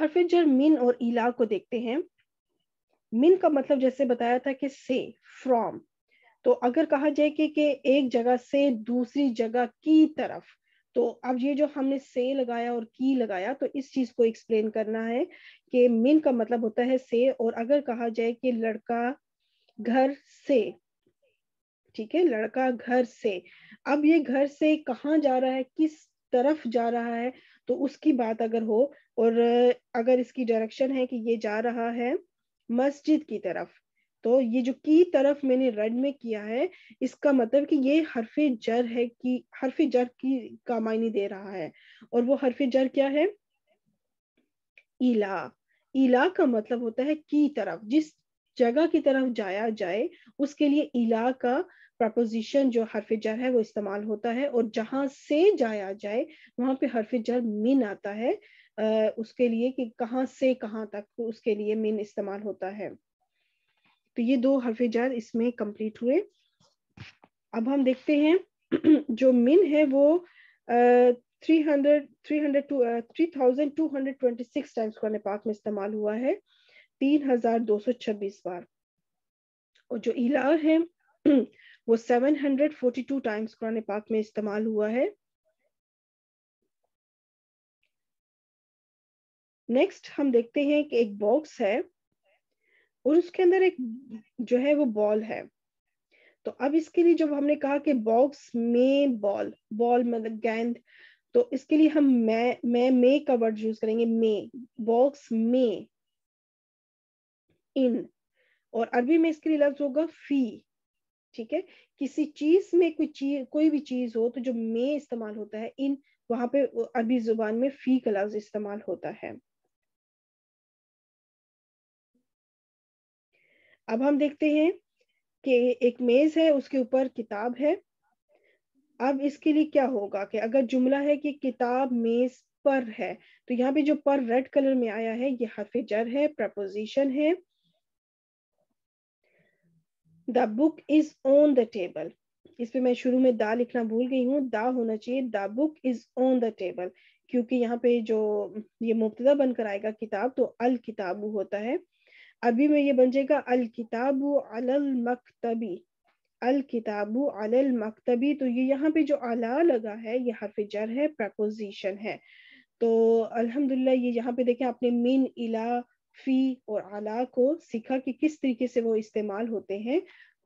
हरफे जर मिन और इला को देखते हैं मिन का मतलब जैसे बताया था कि से फ्रॉम तो अगर कहा जाए कि, कि एक जगह से दूसरी जगह की तरफ तो अब ये जो हमने से लगाया और की लगाया तो इस चीज को एक्सप्लेन करना है कि मिन का मतलब होता है से और अगर कहा जाए कि लड़का घर से ठीक है लड़का घर से अब ये घर से कहाँ जा रहा है किस तरफ जा रहा है तो उसकी बात अगर हो और अगर इसकी डायरेक्शन है कि ये जा रहा है मस्जिद की तरफ तो ये जो की तरफ मैंने रेड में किया है इसका मतलब कि ये हरफे जर है कि हरफे जर की का मायने दे रहा है और वो हरफे जर क्या है इला इला का मतलब होता है की तरफ जिस जगह की तरफ जाया जाए उसके लिए इला का प्रपोजिशन जो हरफ जर है वो इस्तेमाल होता है और जहाँ से जाया जाए वहाँ पे हरफ जर मिन आता है उसके लिए कि कहाँ से कहाँ तक उसके लिए मिन इस्तेमाल होता है तो ये दो हरफ जर इसमें कंप्लीट हुए अब हम देखते हैं जो मिन है वो three hundred three hundred two three thousand two hundred twenty six times कुरान पाक में इस्तेमाल हुआ है तीन हजार दो सौ छब्बीस बार और जो इला है वो 742 टाइम्स कुरान पाक में इस्तेमाल हुआ है नेक्स्ट हम देखते हैं कि एक बॉक्स है और उसके अंदर एक जो है वो बॉल है तो अब इसके लिए जब हमने कहा कि बॉक्स में बॉल बॉल मतलब गेंद तो इसके लिए हम मैं मैं मे का वर्ड यूज करेंगे मे बॉक्स में इन और अरबी में इसके लिए लफ्ज होगा फी ठीक है किसी चीज में कोई चीज कोई भी चीज हो तो जो मे इस्तेमाल होता है इन वहां पे अरबी जुबान में फी का लफ्ज इस्तेमाल होता है अब हम देखते हैं कि एक मेज है उसके ऊपर किताब है अब इसके लिए क्या होगा कि अगर जुमला है कि किताब मेज पर है तो यहाँ पे जो पर रेड कलर में आया है ये हरफ जर है प्रपोजिशन है the book is on the table इस पे मैं शुरू में दा लिखना भूल गई हूँ दा होना चाहिए the book is on the table क्योंकि यहाँ पे जो ये मुबतदा बनकर आएगा किताब तो अल किताब होता है अभी में ये बन जाएगा अल किताबू अल मकतबी अल किताबू अल मकतबी तो ये यहाँ पे जो आला लगा है ये हरफ जर है प्रपोजिशन है तो अल्हम्दुलिल्लाह ये यहाँ पे देखें आपने मीन इला फी और आला को सीखा कि किस तरीके से वो इस्तेमाल होते हैं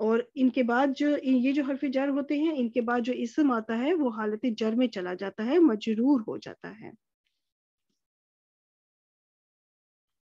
और इनके बाद जो ये जो हरफ जर होते हैं इनके बाद जो इसम आता है वो हालत जर में चला जाता है मजरूर हो जाता है